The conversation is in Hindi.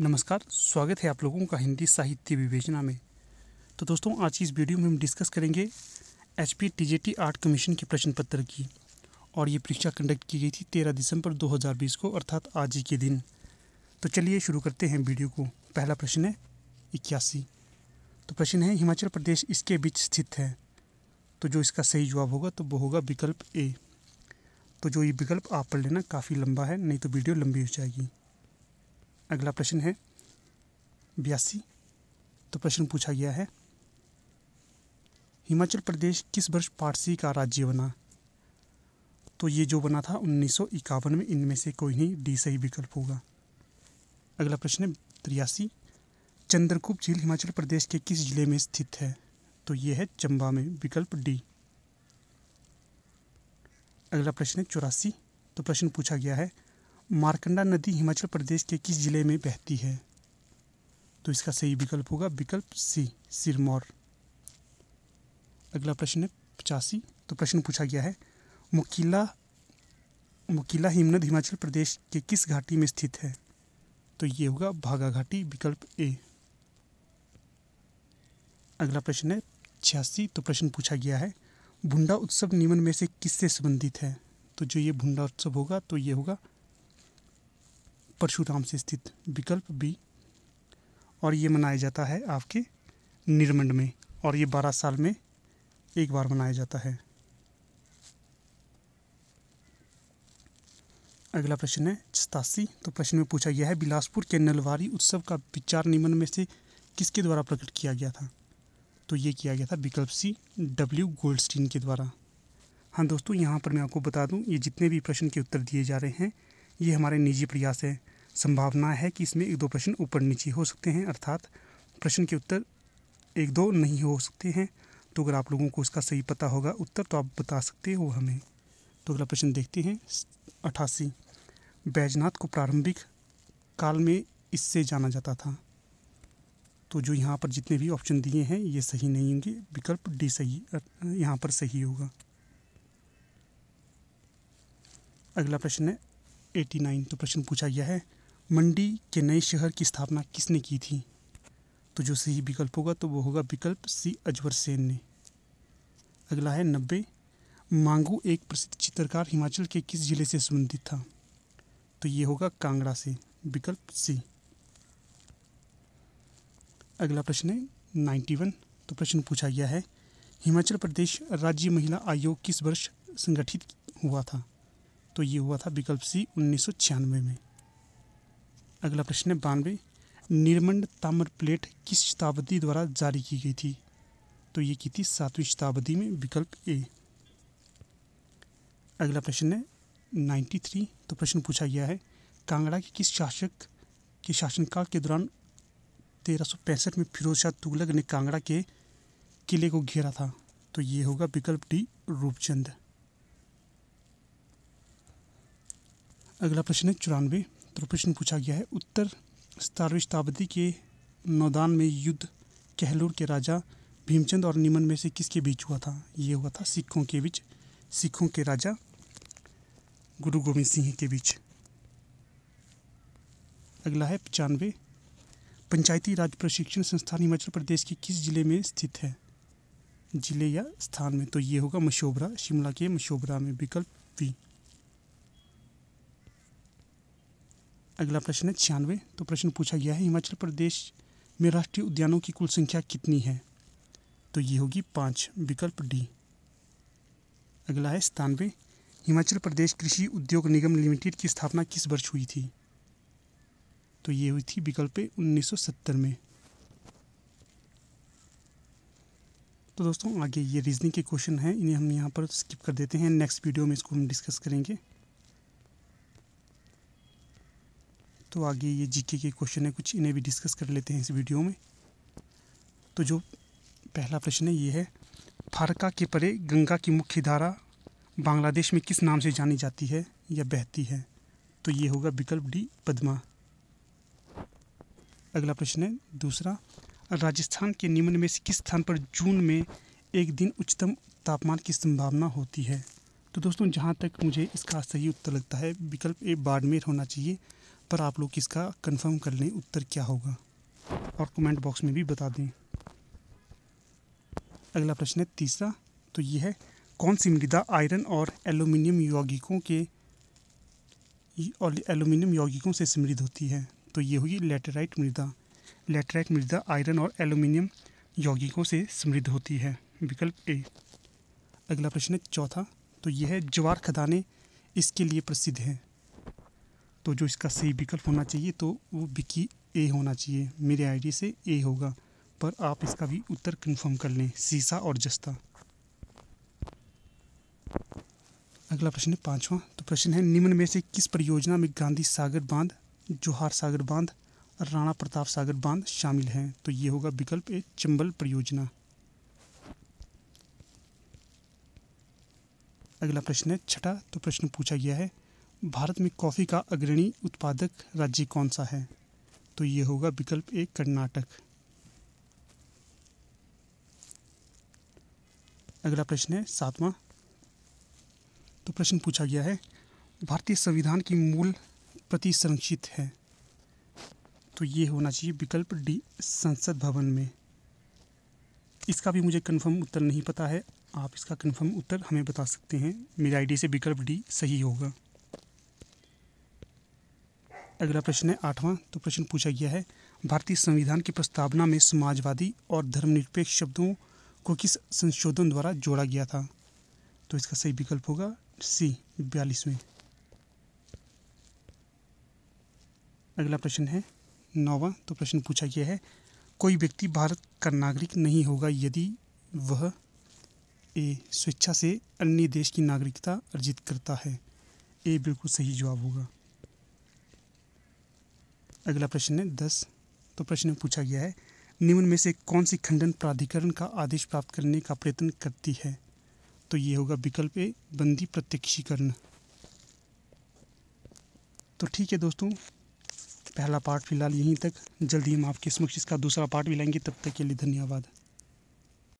नमस्कार स्वागत है आप लोगों का हिंदी साहित्य विवेचना में तो दोस्तों आज की इस वीडियो में हम डिस्कस करेंगे H P T J T art commission के प्रश्न पत्र की और ये परीक्षा कंडक्ट की गई थी तेरह दिसंबर 2020 को अर्थात आज ही के दिन तो चलिए शुरू करते हैं वीडियो को पहला प्रश्न है इक्यासी तो प्रश्न है हिमाचल प्रदेश इसके बीच स्थित है तो जो इसका सही जवाब होगा तो वो होगा विकल्प ए तो जो ये विकल्प आप पढ़ लेना काफ़ी लंबा है नहीं तो वीडियो लंबी हो जाएगी अगला प्रश्न है बयासी तो प्रश्न पूछा गया है हिमाचल प्रदेश किस वर्ष पारसी का राज्य बना तो ये जो बना था उन्नीस में इनमें से कोई नहीं डी सही विकल्प होगा अगला प्रश्न है त्रियासी चंद्रकूप झील हिमाचल प्रदेश के किस जिले में स्थित है तो ये है चंबा में विकल्प डी अगला प्रश्न है चौरासी तो प्रश्न पूछा गया है मारकंडा नदी हिमाचल प्रदेश के किस जिले में बहती है तो इसका सही विकल्प होगा विकल्प सी सिरमौर अगला प्रश्न है पचासी तो प्रश्न पूछा गया है मुकीला मुकीला हिमनद हिमाचल प्रदेश के किस घाटी में स्थित है तो ये होगा भागा घाटी विकल्प ए अगला प्रश्न है छियासी तो प्रश्न पूछा गया है भुंडा उत्सव नियमन में से किससे संबंधित है तो जो ये भुंडा उत्सव होगा तो ये होगा परशुराम से स्थित विकल्प बी और ये मनाया जाता है आपके निर्मंड में और ये बारह साल में एक बार मनाया जाता है अगला प्रश्न है सतासी तो प्रश्न में पूछा गया है बिलासपुर के नलवारी उत्सव का विचार निम्न में से किसके द्वारा प्रकट किया गया था तो ये किया गया था विकल्प सी डब्ल्यू गोल्डस्टीन के द्वारा हाँ दोस्तों यहाँ पर मैं आपको बता दूँ ये जितने भी प्रश्न के उत्तर दिए जा रहे हैं ये हमारे निजी प्रयास है संभावना है कि इसमें एक दो प्रश्न ऊपर नीचे हो सकते हैं अर्थात प्रश्न के उत्तर एक दो नहीं हो सकते हैं तो अगर आप लोगों को इसका सही पता होगा उत्तर तो आप बता सकते हो हमें तो अगला प्रश्न देखते हैं अठासी बैजनाथ को प्रारंभिक काल में इससे जाना जाता था तो जो यहाँ पर जितने भी ऑप्शन दिए हैं ये सही नहीं होंगे विकल्प डी सही यहाँ पर सही होगा अगला प्रश्न है 1889 तो प्रश्न पूछा गया है मंडी के नए शहर की स्थापना किसने की थी तो जो सही विकल्प होगा तो वो होगा विकल्प सी अजवर सेन ने अगला है नब्बे मांगू एक प्रसिद्ध चित्रकार हिमाचल के किस जिले से संबंधित था तो ये होगा कांगड़ा से विकल्प सी अगला प्रश्न है नाइन्टी वन तो प्रश्न पूछा गया है हिमाचल प्रदेश राज्य महिला आयोग किस वर्ष संगठित हुआ था तो ये हुआ था विकल्प सी उन्नीस में अगला प्रश्न है बानवे निर्मंड ताम्र प्लेट किस शताब्दी द्वारा जारी की गई थी तो ये की थी सातवीं शताब्दी में विकल्प ए अगला प्रश्न है 93 तो प्रश्न पूछा गया है कांगड़ा के किस शासक के शासनकाल के दौरान तेरह में फिरोज शाह तुगलक ने कांगड़ा के किले को घेरा था तो ये होगा विकल्प डी रूपचंद अगला प्रश्न है चौरानवे तो प्रश्न पूछा गया है उत्तर सतारवी शताब्दी के नौदान में युद्ध कहलोर के राजा भीमचंद और निमन में से किसके बीच हुआ था ये हुआ था सिखों के बीच सिखों के राजा गुरु गोविंद सिंह के बीच अगला है पचानवे पंचायती राज प्रशिक्षण संस्थान हिमाचल प्रदेश के किस जिले में स्थित है जिले या स्थान में तो ये होगा मशोबरा शिमला के मशोबरा में विकल्प वी अगला प्रश्न है छियानवे तो प्रश्न पूछा गया है हिमाचल प्रदेश में राष्ट्रीय उद्यानों की कुल संख्या कितनी है तो ये होगी पाँच विकल्प डी अगला है सतानवे हिमाचल प्रदेश कृषि उद्योग निगम लिमिटेड की स्थापना किस वर्ष हुई थी तो ये हुई थी विकल्प उन्नीस में तो दोस्तों आगे ये रीजनिंग के क्वेश्चन हैं इन्हें हम यहाँ पर स्किप कर देते हैं नेक्स्ट वीडियो में इसको हम डिस्कस करेंगे तो आगे ये जीके के क्वेश्चन है कुछ इन्हें भी डिस्कस कर लेते हैं इस वीडियो में तो जो पहला प्रश्न है ये है फारका के परे गंगा की मुख्य धारा बांग्लादेश में किस नाम से जानी जाती है या बहती है तो ये होगा विकल्प डी पदमा अगला प्रश्न है दूसरा राजस्थान के निम्न में से किस स्थान पर जून में एक दिन उच्चतम तापमान की संभावना होती है तो दोस्तों जहाँ तक मुझे इसका सही उत्तर लगता है विकल्प ए बाड़मेर होना चाहिए पर आप लोग इसका कंफर्म कर लें उत्तर क्या होगा और कमेंट बॉक्स में भी बता दें अगला प्रश्न है तीसरा तो ये है कौन सी मृदा आयरन और एल्यूमिनियम यौगिकों के और एल्यूमिनियम यौगिकों से समृद्ध होती है तो ये होगी लेटेराइट मृदा लेटेराइट मृदा आयरन और एलुमिनियम यौगिकों से समृद्ध होती है विकल्प ए अगला प्रश्न है चौथा तो यह है ज्वार खदाने इसके लिए प्रसिद्ध हैं तो जो इसका सही विकल्प होना चाहिए तो वो विकी ए होना चाहिए मेरे आईडी से ए होगा पर आप इसका भी उत्तर कंफर्म कर लें सीसा और जस्ता अगला प्रश्न है पाँचवा तो प्रश्न है निम्न में से किस परियोजना में गांधी सागर बांध जोहार सागर बांध और राणा प्रताप सागर बांध शामिल हैं तो ये होगा विकल्प ए चंबल परियोजना अगला प्रश्न है छठा तो प्रश्न पूछा गया है भारत में कॉफ़ी का अग्रणी उत्पादक राज्य कौन सा है तो ये होगा विकल्प ए कर्नाटक अगला प्रश्न है सातवां तो प्रश्न पूछा गया है भारतीय संविधान की मूल प्रति संरक्षित है तो ये होना चाहिए विकल्प डी संसद भवन में इसका भी मुझे कन्फर्म उत्तर नहीं पता है आप इसका कन्फर्म उत्तर हमें बता सकते हैं मेरी आईडी से विकल्प डी सही होगा अगला प्रश्न है आठवां तो प्रश्न पूछा गया है भारतीय संविधान की प्रस्तावना में समाजवादी और धर्मनिरपेक्ष शब्दों को किस संशोधन द्वारा जोड़ा गया था तो इसका सही विकल्प होगा सी बयालीसवें अगला प्रश्न है नौवा तो प्रश्न पूछा गया है कोई व्यक्ति भारत का नागरिक नहीं होगा यदि वह ए स्वेच्छा से अन्य देश की नागरिकता अर्जित करता है ए बिल्कुल सही जवाब होगा अगला प्रश्न है दस तो प्रश्न में पूछा गया है निम्न में से कौन सी खंडन प्राधिकरण का आदेश प्राप्त करने का प्रयत्न करती है तो ये होगा विकल्प ए बंदी प्रत्यक्षीकरण तो ठीक है दोस्तों पहला पार्ट फिलहाल यहीं तक जल्दी हम आपके समक्ष इसका दूसरा पार्ट भी लाएंगे तब तक के लिए धन्यवाद